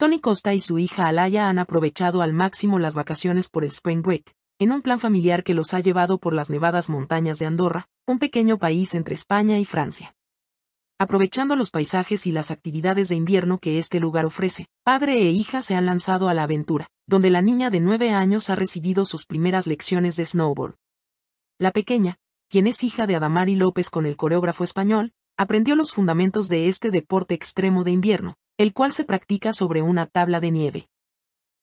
Tony Costa y su hija Alaya han aprovechado al máximo las vacaciones por el Spring Break, en un plan familiar que los ha llevado por las nevadas montañas de Andorra, un pequeño país entre España y Francia. Aprovechando los paisajes y las actividades de invierno que este lugar ofrece, padre e hija se han lanzado a la aventura, donde la niña de nueve años ha recibido sus primeras lecciones de snowboard. La pequeña, quien es hija de Adamari López con el coreógrafo español, aprendió los fundamentos de este deporte extremo de invierno, el cual se practica sobre una tabla de nieve.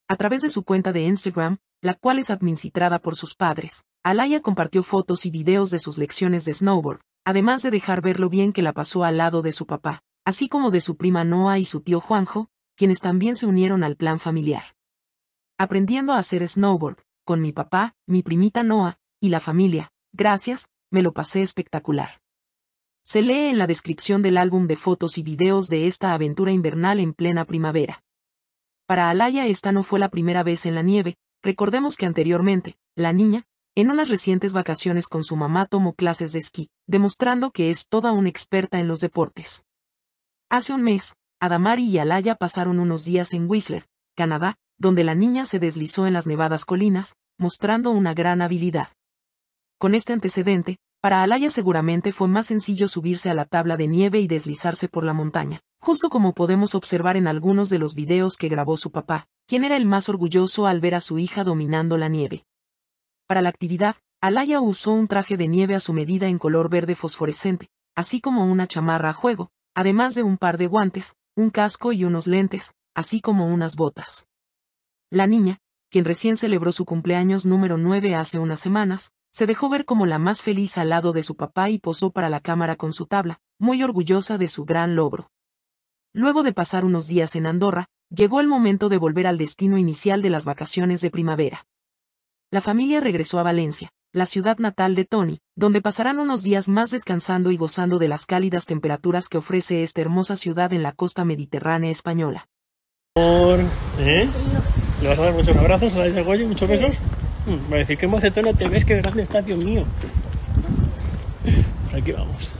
A través de su cuenta de Instagram, la cual es administrada por sus padres, Alaya compartió fotos y videos de sus lecciones de snowboard, además de dejar ver lo bien que la pasó al lado de su papá, así como de su prima Noah y su tío Juanjo, quienes también se unieron al plan familiar. Aprendiendo a hacer snowboard, con mi papá, mi primita Noah, y la familia, gracias, me lo pasé espectacular se lee en la descripción del álbum de fotos y videos de esta aventura invernal en plena primavera. Para Alaya esta no fue la primera vez en la nieve, recordemos que anteriormente, la niña, en unas recientes vacaciones con su mamá tomó clases de esquí, demostrando que es toda una experta en los deportes. Hace un mes, Adamari y Alaya pasaron unos días en Whistler, Canadá, donde la niña se deslizó en las nevadas colinas, mostrando una gran habilidad. Con este antecedente, para Alaya seguramente fue más sencillo subirse a la tabla de nieve y deslizarse por la montaña, justo como podemos observar en algunos de los videos que grabó su papá, quien era el más orgulloso al ver a su hija dominando la nieve. Para la actividad, Alaya usó un traje de nieve a su medida en color verde fosforescente, así como una chamarra a juego, además de un par de guantes, un casco y unos lentes, así como unas botas. La niña, quien recién celebró su cumpleaños número 9 hace unas semanas, se dejó ver como la más feliz al lado de su papá y posó para la cámara con su tabla, muy orgullosa de su gran logro. Luego de pasar unos días en Andorra, llegó el momento de volver al destino inicial de las vacaciones de primavera. La familia regresó a Valencia, la ciudad natal de Tony, donde pasarán unos días más descansando y gozando de las cálidas temperaturas que ofrece esta hermosa ciudad en la costa mediterránea española. ¿Eh? ¿Le vas a dar muchos abrazos a muchos besos? Mm, para a decir que mocetón no te ves, que grande estadio mío. Aquí vamos.